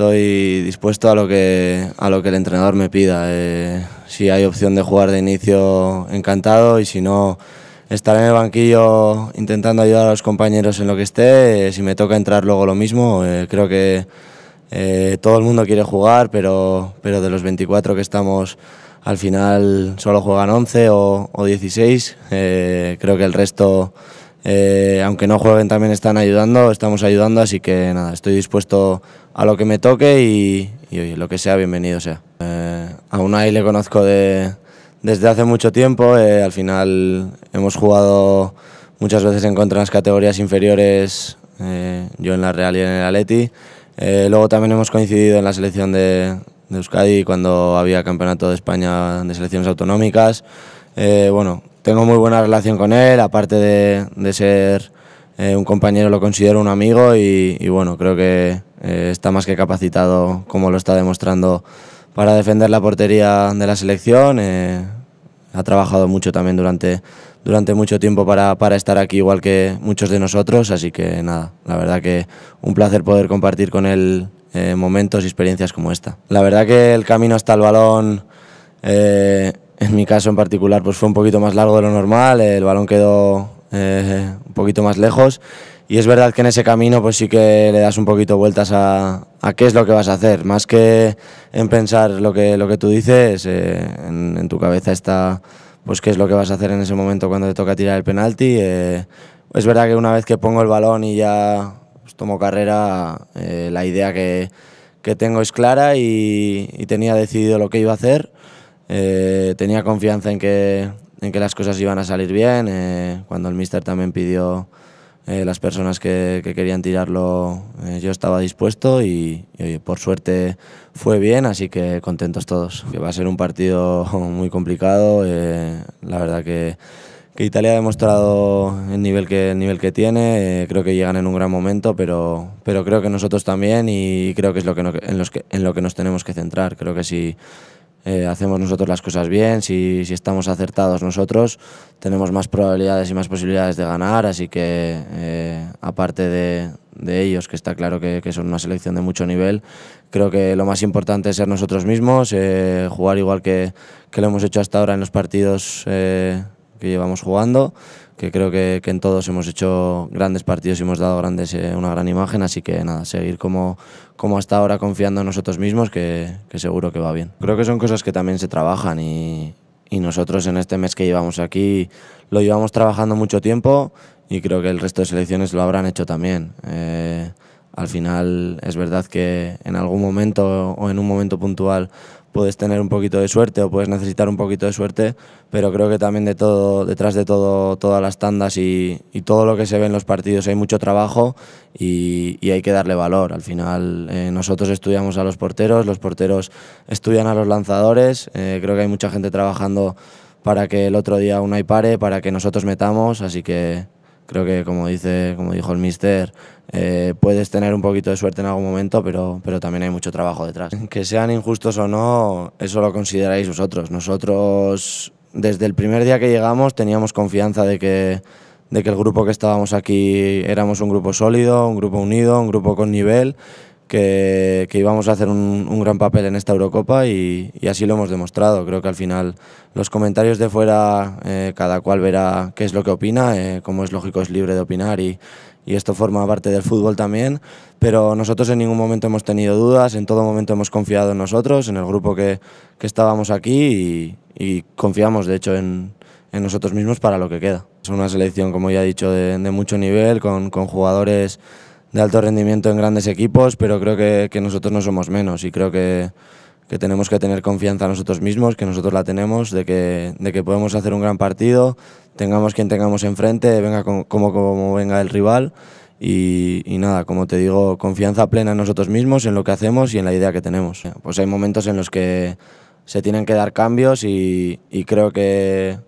estoy dispuesto a lo que, a lo que el entrenador me pida. Eh, si hay opción de jugar de inicio, encantado, y si no, estaré en el banquillo intentando ayudar a los compañeros en lo que esté. Eh, si me toca entrar luego lo mismo, eh, creo que todo el mundo quiere jugar, pero, pero de los 24 que estamos al final solo juegan 11 o, o 16. creo que el resto... Eh, aunque no jueguen también están ayudando, estamos ayudando, así que nada, estoy dispuesto a lo que me toque y, lo que sea, bienvenido sea. Eh, a Unai le conozco de, desde hace mucho tiempo, eh, al final hemos jugado muchas veces en contra de las categorías inferiores, eh, yo en la Real y en el Atleti, luego también hemos coincidido en la selección de, Euskadi cuando había campeonato de España de selecciones autonómicas, bueno, tengo muy buena relación con él, aparte de, de ser eh, un compañero lo considero un amigo y, bueno, creo que eh, está más que capacitado como lo está demostrando para defender la portería de la selección. Eh, ha trabajado mucho también durante, durante mucho tiempo para, para, estar aquí, igual que muchos de nosotros, así que nada, la verdad que un placer poder compartir con él momentos y experiencias como esta. La verdad que el camino hasta el balón en mi caso en particular pues fue un poquito más largo de lo normal, el balón quedó eh, un poquito más lejos y es verdad que en ese camino pues sí que le das un poquito vueltas a, qué es lo que vas a hacer, más que en pensar lo que, lo que tú dices, eh, en, tu cabeza está pues qué es lo que vas a hacer en ese momento cuando te toca tirar el penalti. Eh, es verdad que una vez que pongo el balón y ya pues, tomo carrera, la idea que, que, tengo es clara y, y tenía decidido lo que iba a hacer. Eh, tenía confianza en que, en que las cosas iban a salir bien. Eh, cuando el mister también pidió eh, las personas que, querían tirarlo, eh, yo estaba dispuesto y, por suerte fue bien, así que contentos todos. Que va a ser un partido muy complicado. la verdad que que Italia ha demostrado el nivel que, el nivel que tiene, creo que llegan en un gran momento, pero, pero creo que nosotros también y creo que es lo que, en, los que en lo que nos tenemos que centrar. Creo que si, eh, hacemos nosotros las cosas bien, si, estamos acertados nosotros, tenemos más probabilidades y más posibilidades de ganar, así que eh, aparte de, ellos, que está claro que, son una selección de mucho nivel, creo que lo más importante es ser nosotros mismos, eh, jugar igual que, lo hemos hecho hasta ahora en los partidos que llevamos jugando, que creo que, en todos hemos hecho grandes partidos y hemos dado grandes, eh, una gran imagen, así que nada, seguir como, como hasta ahora confiando en nosotros mismos, que, seguro que va bien. Creo que son cosas que también se trabajan y, nosotros en este mes que llevamos aquí lo llevamos trabajando mucho tiempo y creo que el resto de selecciones lo habrán hecho también. Eh, al final es verdad que en algún momento o en un momento puntual puedes tener un poquito de suerte o puedes necesitar un poquito de suerte, pero creo que también de todo, detrás de todo, todas las tandas y, todo lo que se ve en los partidos hay mucho trabajo y, hay que darle valor. Al final eh, nosotros estudiamos a los porteros, los porteros estudian a los lanzadores, eh, creo que hay mucha gente trabajando para que el otro día uno y pare, para que nosotros metamos, así que Creo que como dice, como dijo el mister, eh, puedes tener un poquito de suerte en algún momento, pero, pero también hay mucho trabajo detrás. Que sean injustos o no, eso lo consideráis vosotros. Nosotros desde el primer día que llegamos teníamos confianza de que, de que el grupo que estábamos aquí éramos un grupo sólido, un grupo unido, un grupo con nivel que, íbamos a hacer un, gran papel en esta Eurocopa y, así lo hemos demostrado. Creo que al final los comentarios de fuera, eh, cada cual verá qué es lo que opina, eh, como es lógico es libre de opinar y, esto forma parte del fútbol también, pero nosotros en ningún momento hemos tenido dudas, en todo momento hemos confiado en nosotros, en el grupo que, estábamos aquí y, confiamos de hecho en, nosotros mismos para lo que queda. Es una selección, como ya he dicho, de, mucho nivel, con jugadores de alto rendimiento en grandes equipos, pero creo que, que nosotros no somos menos y creo que, que, tenemos que tener confianza en nosotros mismos, que nosotros la tenemos, de que, de que podemos hacer un gran partido, tengamos quien tengamos enfrente, venga como, como, venga el rival. Y, nada, como te digo, confianza plena en nosotros mismos, en lo que hacemos y en la idea que tenemos. Pues hay momentos en los que se tienen que dar cambios y, creo que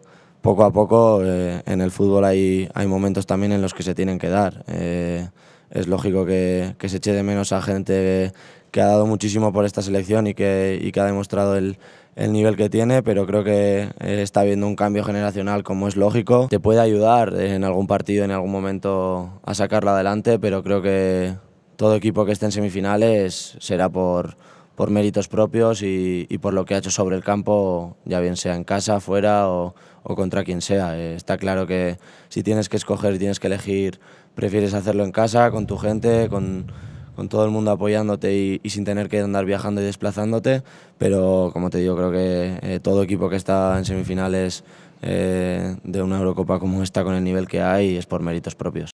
poco a poco eh, en el fútbol hay, hay momentos también en los que se tienen que dar. Eh, es lógico que, se eche de menos a gente que ha dado muchísimo por esta selección y que, ha demostrado el, nivel que tiene, pero creo que eh, está habiendo un cambio generacional como es lógico. Te puede ayudar en algún partido, en algún momento, a sacarla adelante, pero creo que todo equipo que esté en semifinales será por, por méritos propios y, por lo que ha hecho sobre el campo, ya bien sea en casa, fuera o, o contra quien sea. Eh, está claro que si tienes que escoger, tienes que elegir prefieres hacerlo en casa, con tu gente, con, todo el mundo apoyándote y, sin tener que andar viajando y desplazándote. Pero como te digo, creo que eh, todo equipo que está en semifinales eh, de una Eurocopa como esta, con el nivel que hay, es por méritos propios.